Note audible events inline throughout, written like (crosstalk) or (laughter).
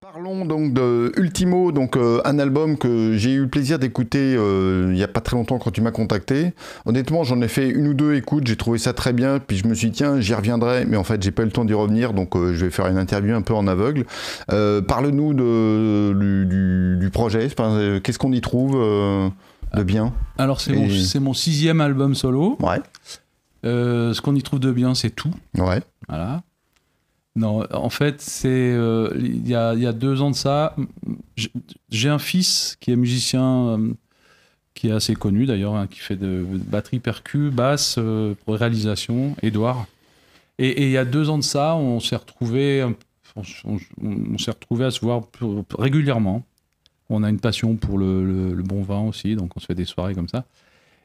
Parlons donc de Ultimo, donc euh, un album que j'ai eu le plaisir d'écouter euh, il n'y a pas très longtemps quand tu m'as contacté. Honnêtement, j'en ai fait une ou deux écoutes, j'ai trouvé ça très bien, puis je me suis dit tiens, j'y reviendrai, mais en fait j'ai pas eu le temps d'y revenir, donc euh, je vais faire une interview un peu en aveugle. Parle-nous de, du, projet, qu'est-ce qu'on y trouve de bien Alors c'est mon, mon, sixième album solo. Ouais. ce qu'on y trouve de bien, c'est tout. Ouais. Voilà. Non, en fait, c'est euh, il y a, deux ans de ça, j'ai un fils qui est musicien euh, qui est assez connu d'ailleurs, hein, qui fait de, batterie, percu, basse, euh, réalisation, Edouard. Et, il y a deux ans de ça, on s'est retrouvé, on, s'est retrouvé à se voir régulièrement. On a une passion pour le, bon vin aussi, donc on se fait des soirées comme ça.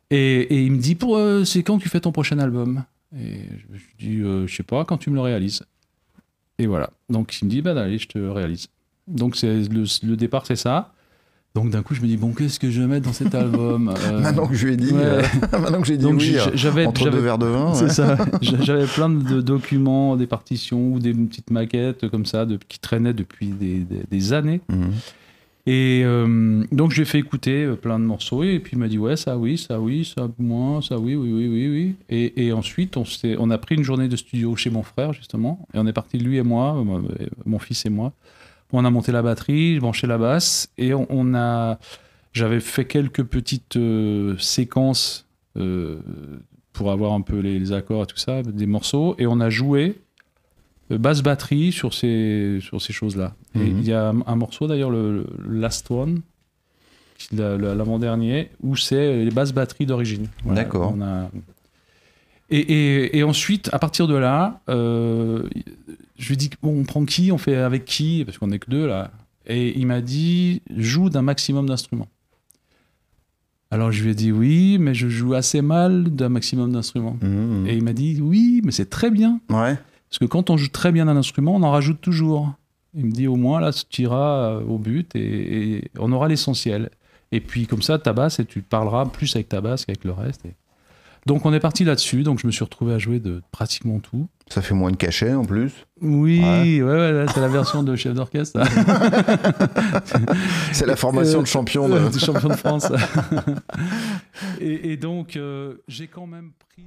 Et, il me dit, c'est quand tu fais ton prochain album Et je, dis, je je sais pas, quand tu me le réalises. Et voilà. Donc il me dit, Ben allez, je te réalise. Donc c'est le, départ, c'est ça. Donc d'un coup, je me dis bon, qu'est-ce que je vais mettre dans cet album (laughs) euh... Maintenant que je lui ai dit, euh, (laughs) j'ai dit oui, euh, j'avais entre deux verres de vin. C'est ça. (laughs) J'avais plein de documents, des partitions ou des petites maquettes comme ça de... qui traînaient depuis des, années. Mhm. Et euh, donc, je lui ai fait écouter euh, plein de morceaux, et puis il m'a dit, ouais, ça oui, ça oui, ça moins, ça oui, oui, oui, oui, oui. Et, ensuite, on, on a pris une journée de studio chez mon frère, justement, et on est parti, lui et moi, euh, mon fils et moi. On a monté la batterie, branché la basse, et on, a. J'avais fait quelques petites séquences pour avoir un peu les, accords et tout ça, des morceaux, et on a joué euh, basse batterie sur ces, sur ces choses-là. Mhm. il y a un, morceau d'ailleurs, le, Last One, l'avant-dernier, où c'est les basses batteries d'origine. D'accord. Et, et, ensuite, à partir de là, euh, je lui ai dit bon, on prend qui, on fait avec qui, parce qu'on n'est que deux là. Et il m'a dit joue d'un maximum d'instruments. Alors je lui ai dit oui, mais je joue assez mal d'un maximum d'instruments. Mhm. Et il m'a dit oui, mais c'est très bien. Ouais. Parce que quand on joue très bien un instrument, on en rajoute toujours. Il me dit au moins là, tu iras euh, au but et, on aura l'essentiel. Et puis comme ça, ta basse, et tu parleras plus avec ta basse qu'avec le reste. Donc on est parti là-dessus, donc je me suis retrouvé à jouer de pratiquement tout. Ça fait moins de cachet en plus. Oui, ouais. ouais, c'est la version de chef d'orchestre. (laughs) c'est la formation de champion de... Euh, champion de France. et, donc euh, j'ai quand même pris...